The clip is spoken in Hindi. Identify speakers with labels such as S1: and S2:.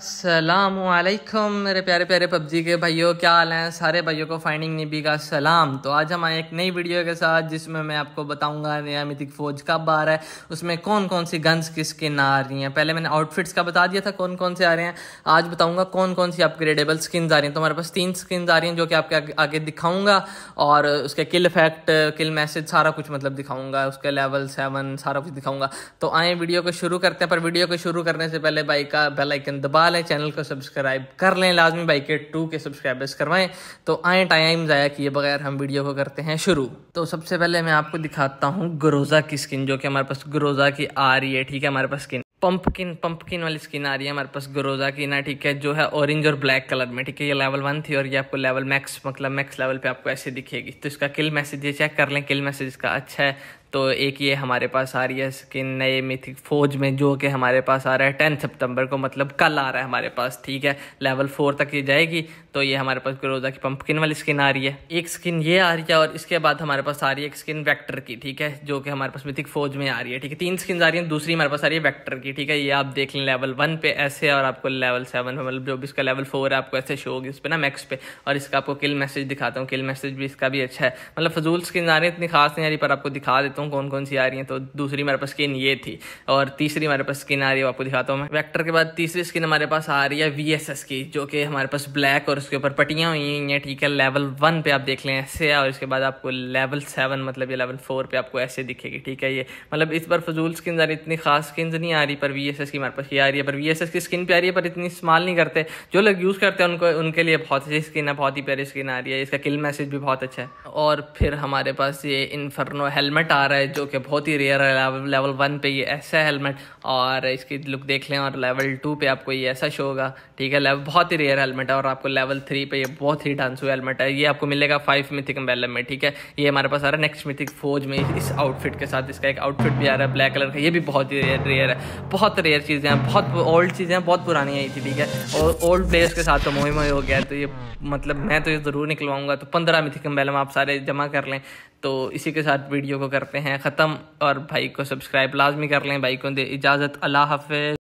S1: वालेकुम मेरे प्यारे प्यारे पबजी के भाइयों क्या हाल हैं सारे भाइयों को फाइंडिंग निबी का सलाम तो आज हम आए एक नई वीडियो के साथ जिसमें मैं आपको बताऊंगा नया मिथिक फौज कब आ रहा है उसमें कौन कौन सी गन्स किस स्किन आ रही हैं पहले मैंने आउटफिट्स का बता दिया था कौन कौन से आ रहे हैं आज बताऊँगा कौन कौन सी अपग्रेडेबल स्किन आ रही हैं तो हमारे पास तीन स्किन आ रही हैं जो कि आपके आगे दिखाऊँगा और उसके किल इफेक्ट किल मैसेज सारा कुछ मतलब दिखाऊँगा उसके लेवल सेवन सारा कुछ दिखाऊँगा तो आए वीडियो को शुरू करते हैं पर वीडियो को शुरू करने से पहले बाइक का बेलाइकन दबा सवाल है चैनल को सब्सक्राइब कर लें लाजमी बाई के टू के सब्सक्राइबर्स करवाएं तो आए टाइम ज़ाया किए बगैर हम वीडियो को करते हैं शुरू तो सबसे पहले मैं आपको दिखाता हूँ ग्रोज़ा की स्किन जो कि हमारे पास ग्रोज़ा की आ रही है ठीक है हमारे पास स्किन पंपकिन पंपकिन वाली स्किन आ रही है हमारे पास ग्रोजा की ना ठीक है जो है ऑरेंज और ब्लैक कलर में ठीक है ये लेवल वन थी और ये आपको लेवल मैक्स मतलब मैक्स लेवल पे आपको ऐसे दिखेगी तो इसका किल मैसेज ये चेक कर लें किल मैसेज इसका अच्छा है तो एक ये हमारे पास आ रही है स्किन नए मिथिक फौज में जो कि हमारे पास आ रहा है टेंथ सितंबर को मतलब कल आ रहा है हमारे पास ठीक है लेवल फोर तक ये जाएगी तो ये हमारे पास ग्रोजा की पंपकिन वाली स्किन आ रही है एक स्किन ये आ रही है और इसके बाद हमारे पास आ रही है एक स्किन वैक्टर की ठीक है जो कि हमारे पास मिथिक फौज में आ रही है ठीक है तीन स्किन आ रही है दूसरी हमारे पास आ रही है वैक्टर की ठीक है ये आप देख लें लेवल वन पे ऐसे और आपको लेवल सेवन पे मतलब जो भी इसका लेवल फोर है आपको ऐसे शो होगी उस पर ना मैक्स पे और इसका आपको किल मैसेज दिखाता हूँ किल मैसेज भी इसका भी अच्छा है मतलब फजूल स्किन आ रही है इतनी खास नहीं आ रही पर आपको दिखा देता दिखाता हूँ कौन कौन सी आ रही है तो दूसरी मेरे पास स्किन ये थी और तीसरी हमारे पास स्किन आ रही है आपको दिखाता हूँ मैं वैक्टर के बाद तीसरी स्किन हमारे पास आ रही है वी की जो कि हमारे पास ब्लैक और उसके ऊपर पटियाँ हुई हैं ठीक है लेवल वन पे आप देख लें ऐसे और इसके बाद आपको लेवल सेवन मतलब ये लेवल फोर पे आपको ऐसे दिखेगी ठीक है ये मतलब इस बार फजूल स्किन आ रही इतनी खास स्किन नहीं आ रही पर वी की हमारे पास ये आ रही है पर वी की स्किन पे आ रही है पर इतनी इस्तेमाल नहीं करते जो लोग यूज़ करते हैं उनको उनके लिए बहुत अच्छी स्किन है बहुत ही प्यारी स्किन आ रही है इसका किल मैसेज भी बहुत अच्छा है और फिर हमारे पास ये इन्फर्नो हेलमेट आ रहा है जो कि बहुत ही रेयर है लेवल वन पे ये ऐसा हेलमेट और इसकी लुक देख लें और लेवल टू पे आपको ये ऐसा शो होगा ठीक है लेवल बहुत ही रेयर हेलमेट है और आपको लेवल थ्री पे ये बहुत ही डांस हुआ हेलमेट है ये आपको मिलेगा फाइव मिथिक अम्बेलम में ठीक है ये हमारे पास आ रहा है नेक्स्ट मिथिक फोज में इस आउटफिट के साथ इसका एक आउटफिट भी आ रहा है ब्लैक कलर का ये भी बहुत ही रेयर रेयर है बहुत रेयर चीज़ें हैं बहुत ओल्ड चीज़ें हैं बहुत पुरानी आई थी ठीक है और ओल्ड प्लेयर्स के साथ तो मोहिमोई हो गया तो ये मतलब मैं तो ये ज़रूर निकलवाऊंगा तो पंद्रह मिथिक अम्बेलम आप सारे जमा कर लें तो इसी के साथ वीडियो को करते हैं ख़त्म और भाई को सब्सक्राइब लाजमी कर लें भाई को दे इजाज़त अल्लाह हाफ